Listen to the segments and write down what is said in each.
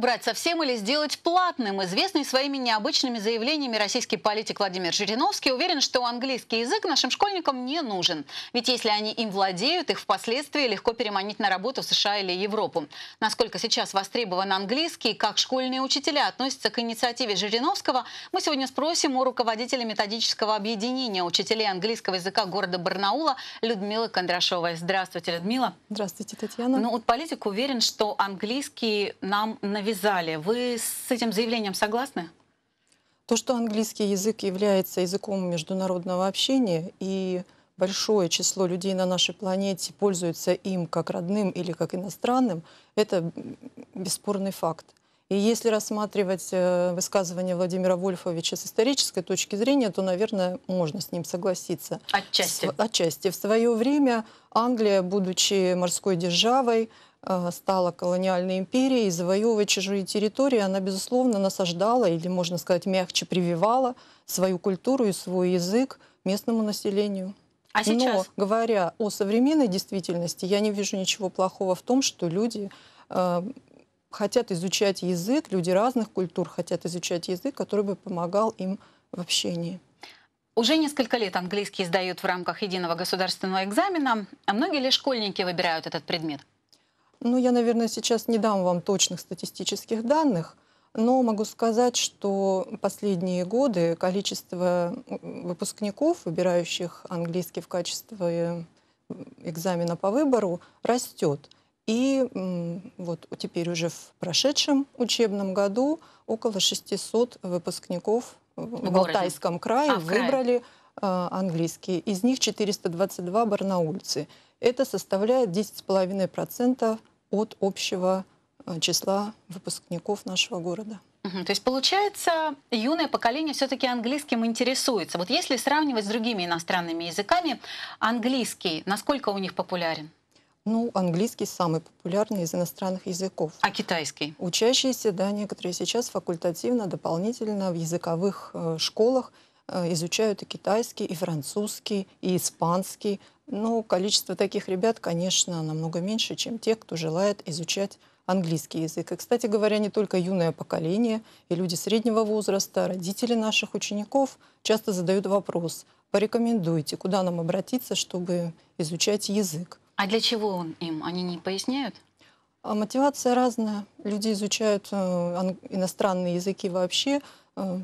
убрать совсем или сделать платным. Известный своими необычными заявлениями российский политик Владимир Жириновский уверен, что английский язык нашим школьникам не нужен. Ведь если они им владеют, их впоследствии легко переманить на работу в США или Европу. Насколько сейчас востребован английский, как школьные учителя относятся к инициативе Жириновского, мы сегодня спросим у руководителя методического объединения учителей английского языка города Барнаула Людмилы Кондрашовой. Здравствуйте, Людмила. Здравствуйте, Татьяна. Ну вот политик уверен, что английский нам наверное навязали. Вы с этим заявлением согласны? То, что английский язык является языком международного общения, и большое число людей на нашей планете пользуются им как родным или как иностранным, это бесспорный факт. И если рассматривать э, высказывание Владимира Вольфовича с исторической точки зрения, то, наверное, можно с ним согласиться. Отчасти. С, отчасти. В свое время Англия, будучи морской державой, Э, стала колониальной империей, и завоевывая чужие территории, она, безусловно, насаждала или, можно сказать, мягче прививала свою культуру и свой язык местному населению. А сейчас? Но, говоря о современной действительности, я не вижу ничего плохого в том, что люди э, хотят изучать язык, люди разных культур хотят изучать язык, который бы помогал им в общении. Уже несколько лет английский сдают в рамках единого государственного экзамена, а многие ли школьники выбирают этот предмет? Ну, я, наверное, сейчас не дам вам точных статистических данных, но могу сказать, что последние годы количество выпускников, выбирающих английский в качестве экзамена по выбору, растет. И вот теперь уже в прошедшем учебном году около 600 выпускников в, в Алтайском крае а, в выбрали а, английский. Из них 422 барнаульцы. Это составляет 10,5% от общего э, числа выпускников нашего города. То есть, получается, юное поколение все-таки английским интересуется. Вот если сравнивать с другими иностранными языками, английский, насколько у них популярен? Ну, английский самый популярный из иностранных языков. А китайский? Учащиеся, да, некоторые сейчас факультативно, дополнительно в языковых э, школах Э, изучают и китайский, и французский, и испанский. Но ну, количество таких ребят, конечно, намного меньше, чем тех, кто желает изучать английский язык. И, кстати говоря, не только юное поколение и люди среднего возраста, родители наших учеников часто задают вопрос, порекомендуйте, куда нам обратиться, чтобы изучать язык. А для чего он им? Они не поясняют? А мотивация разная. Люди изучают э, иностранные языки вообще э,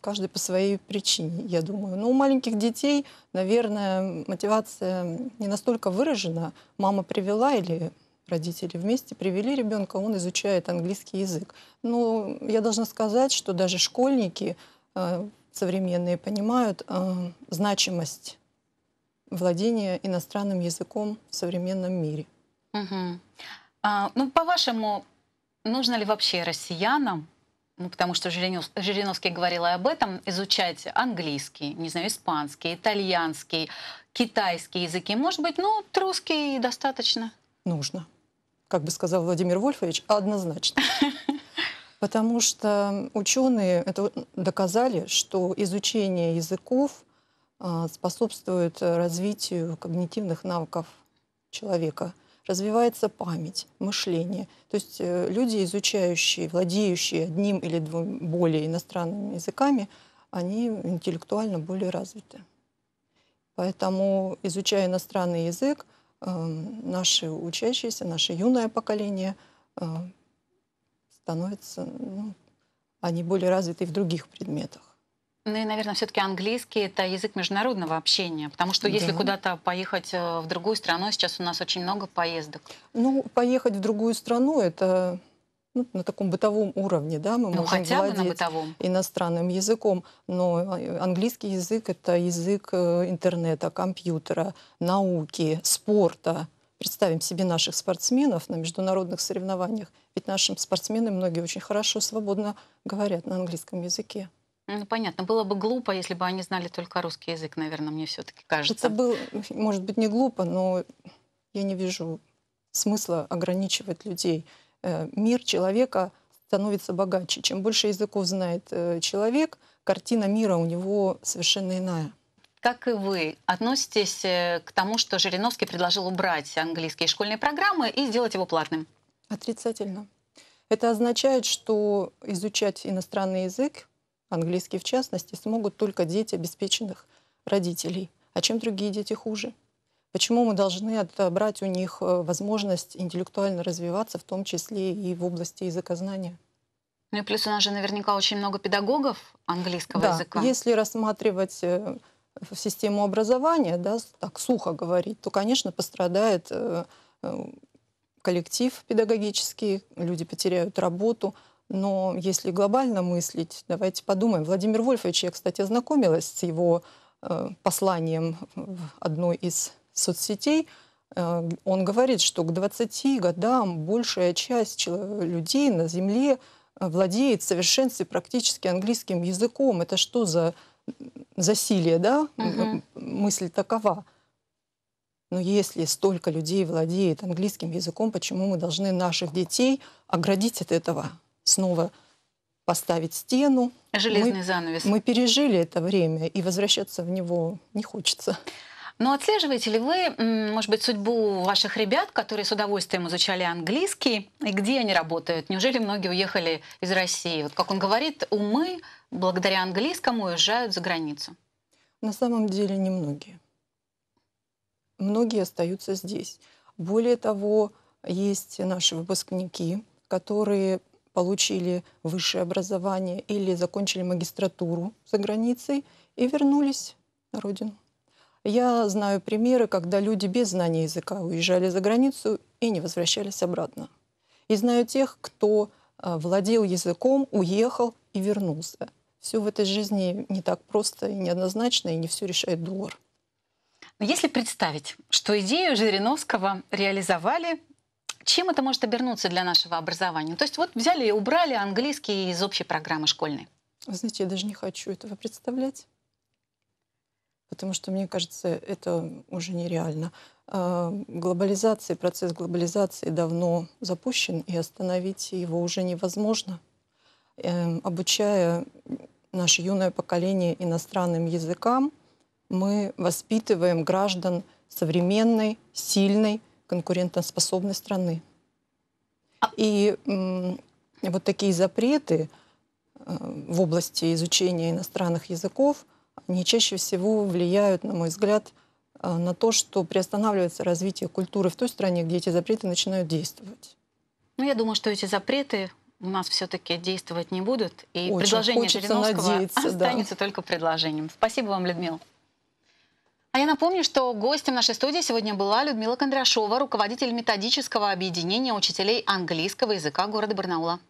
каждый по своей причине, я думаю. Но ну, у маленьких детей, наверное, мотивация не настолько выражена. Мама привела или родители вместе привели ребенка, он изучает английский язык. Но ну, я должна сказать, что даже школьники э, современные понимают э, значимость владения иностранным языком в современном мире. Угу. А, ну, по-вашему, нужно ли вообще россиянам ну, потому что Жириновс, Жириновский говорил и об этом, изучать английский, не знаю, испанский, итальянский, китайский языки. Может быть, ну, русский достаточно? Нужно. Как бы сказал Владимир Вольфович, однозначно. Потому что ученые это доказали, что изучение языков а, способствует развитию когнитивных навыков человека – развивается память, мышление. То есть э, люди, изучающие, владеющие одним или двум более иностранными языками, они интеллектуально более развиты. Поэтому, изучая иностранный язык, эм, наши учащиеся, наше юное поколение э, становится, ну, они более развиты и в других предметах. Ну и, наверное, все-таки английский это язык международного общения, потому что если да. куда-то поехать э, в другую страну, сейчас у нас очень много поездок. Ну, поехать в другую страну это ну, на таком бытовом уровне, да, мы ну, можем хотя владеть бы на бытовом. иностранным языком, но э, английский язык это язык э, интернета, компьютера, науки, спорта. Представим себе наших спортсменов на международных соревнованиях, ведь наши спортсмены многие очень хорошо, свободно говорят на английском языке. Ну, понятно. Было бы глупо, если бы они знали только русский язык, наверное, мне все-таки кажется. Это было, может быть, не глупо, но я не вижу смысла ограничивать людей. Э, мир человека становится богаче. Чем больше языков знает э, человек, картина мира у него совершенно иная. Как и вы относитесь э, к тому, что Жириновский предложил убрать английские школьные программы и сделать его платным? Отрицательно. Это означает, что изучать иностранный язык английский в частности, смогут только дети обеспеченных родителей. А чем другие дети хуже? Почему мы должны отобрать у них э, возможность интеллектуально развиваться, в том числе и в области языкознания? Ну и плюс у нас же наверняка очень много педагогов английского да, языка. Если рассматривать э, систему образования, да, так сухо говорить, то, конечно, пострадает э, коллектив педагогический, люди потеряют работу. Но если глобально мыслить, давайте подумаем. Владимир Вольфович, я, кстати, ознакомилась с его э, посланием в одной из соцсетей. Э, он говорит, что к 20 годам большая часть людей на Земле э, владеет в совершенстве практически английским языком. Это что за засилие, да? Угу. Мысль такова. Но если столько людей владеет английским языком, почему мы должны наших детей оградить от этого? снова поставить стену. Железный мы, занавес. Мы пережили это время, и возвращаться в него не хочется. Но ну, отслеживаете ли вы, может быть, судьбу ваших ребят, которые с удовольствием изучали английский, и где они работают? Неужели многие уехали из России? Вот как он говорит, умы благодаря английскому уезжают за границу. На самом деле немногие. Многие остаются здесь. Более того, есть наши выпускники, которые получили высшее образование или закончили магистратуру за границей и вернулись на родину. Я знаю примеры, когда люди без знания языка уезжали за границу и не возвращались обратно. И знаю тех, кто а, владел языком, уехал и вернулся. Все в этой жизни не так просто и неоднозначно, и не все решает доллар. если представить, что идею Жириновского реализовали чем это может обернуться для нашего образования? То есть вот взяли и убрали английский из общей программы школьной. Вы знаете, я даже не хочу этого представлять, потому что, мне кажется, это уже нереально. А, глобализация, процесс глобализации давно запущен, и остановить его уже невозможно. Эм, обучая наше юное поколение иностранным языкам, мы воспитываем граждан современной, сильной, конкурентоспособной страны. И вот такие запреты э, в области изучения иностранных языков, они чаще всего влияют, на мой взгляд, э, на то, что приостанавливается развитие культуры в той стране, где эти запреты начинают действовать. Ну, я думаю, что эти запреты у нас все-таки действовать не будут, и Очень предложение Жириновского останется да. только предложением. Спасибо вам, Людмила. А я напомню, что гостем нашей студии сегодня была Людмила Кондрашова, руководитель методического объединения учителей английского языка города Барнаула.